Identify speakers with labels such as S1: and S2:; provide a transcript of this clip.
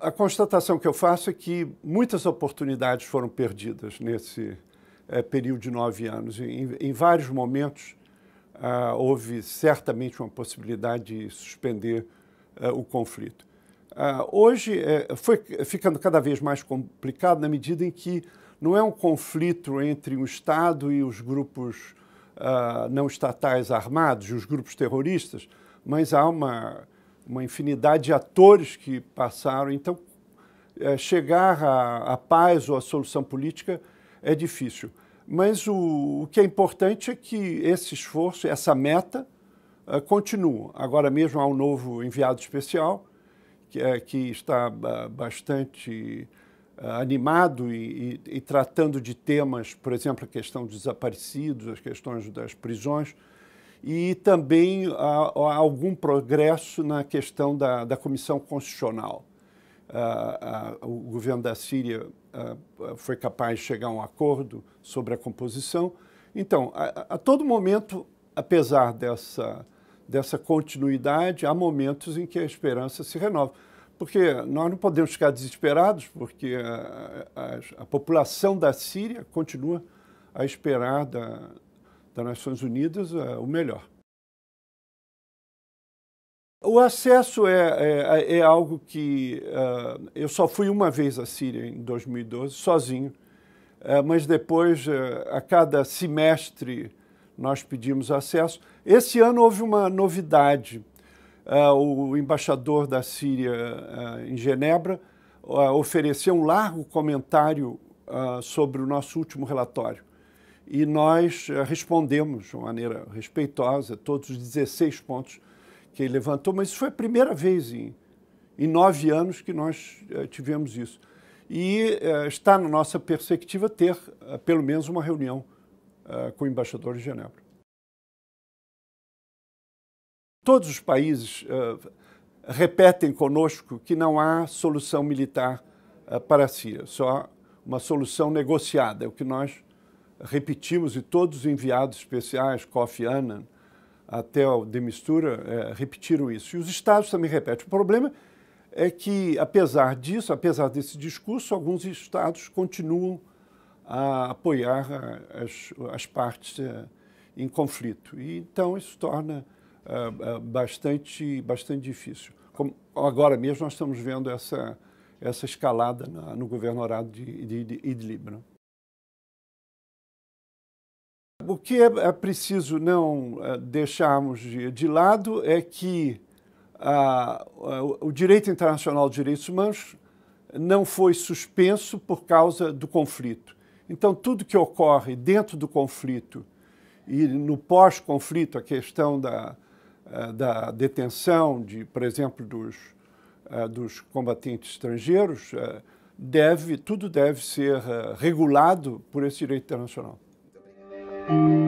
S1: a constatação que eu faço é que muitas oportunidades foram perdidas nesse é, período de nove anos. Em, em vários momentos, ah, houve certamente uma possibilidade de suspender ah, o conflito. Ah, hoje, é, foi ficando cada vez mais complicado na medida em que não é um conflito entre o Estado e os grupos ah, não estatais armados, os grupos terroristas, mas há uma uma infinidade de atores que passaram. Então, é, chegar à, paz ou à solução política é difícil. Mas o, o que é importante é que esse esforço, essa meta, uh, continua. Agora mesmo há um novo enviado especial, que, é, que está bastante animado e, e, e, tratando de temas, por exemplo, a questão dos desaparecidos, as questões das prisões e também há, ah, ah, algum progresso na questão da, da comissão constitucional. Ah, ah, o governo da Síria ah, foi capaz de chegar a um acordo sobre a composição. Então, a, a todo momento, apesar dessa, dessa continuidade, há momentos em que a esperança se renova. Porque nós não podemos ficar desesperados, porque a, ah, a, a população da Síria continua a esperar da, das Nações Unidas, o melhor. O acesso é, é, é algo que. Uh, eu só fui uma vez à Síria em 2012, sozinho, uh, mas depois, uh, a cada semestre, nós pedimos acesso. Esse ano houve uma novidade. o embaixador da Síria em Genebra ofereceu um largo comentário sobre o nosso último relatório e nós eh, respondemos de maneira respeitosa todos os 16 pontos que ele levantou, mas isso foi a primeira vez em, em nove anos que nós eh, tivemos isso. E eh, está na nossa perspectiva ter pelo menos uma reunião com o embaixador de Genebra. Todos os países repetem conosco que não há solução militar para a Síria, só uma solução negociada, é o que nós repetimos e todos os enviados especiais, Kofi Annan, até o de mistura, é, repetiram isso. E os estados também repetem. O problema é que, apesar disso, apesar desse discurso, alguns estados continuam a apoiar é, as, as partes é, em conflito. E, então, isso torna é, é, bastante, bastante difícil. Como agora mesmo, nós estamos vendo essa, essa escalada na, no governo orado de, de, de Idlib. Né? o que é, é preciso não eh, deixarmos de, de lado é que o direito internacional de direitos humanos não foi suspenso por causa do conflito. Então, tudo que ocorre dentro do conflito e no pós-conflito, a questão da, eh, da detenção, de, por exemplo, dos, eh, dos combatentes estrangeiros, deve, tudo deve ser regulado por esse direito internacional. Thank you.